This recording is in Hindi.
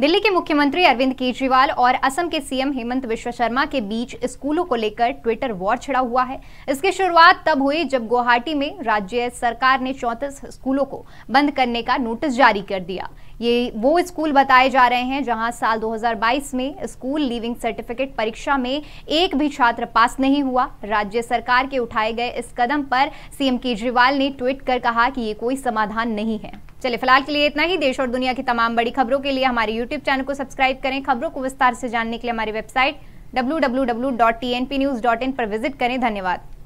दिल्ली के मुख्यमंत्री अरविंद केजरीवाल और असम के सीएम हेमंत विश्व शर्मा के बीच स्कूलों को लेकर ट्विटर वॉर छिड़ा हुआ है इसकी शुरुआत तब हुई जब गुवाहाटी में राज्य सरकार ने चौंतीस स्कूलों को बंद करने का नोटिस जारी कर दिया ये वो स्कूल बताए जा रहे हैं जहां साल 2022 में स्कूल लीविंग सर्टिफिकेट परीक्षा में एक भी छात्र पास नहीं हुआ राज्य सरकार के उठाए गए इस कदम पर सीएम केजरीवाल ने ट्वीट कर कहा कि ये कोई समाधान नहीं है चलिए फिलहाल के लिए इतना ही देश और दुनिया की तमाम बड़ी खबरों के लिए हमारे यूट्यूब चैनल को सब्सक्राइब करें खबरों को विस्तार से जानने के लिए हमारी वेबसाइट डब्ल्यू पर विजिट करें धन्यवाद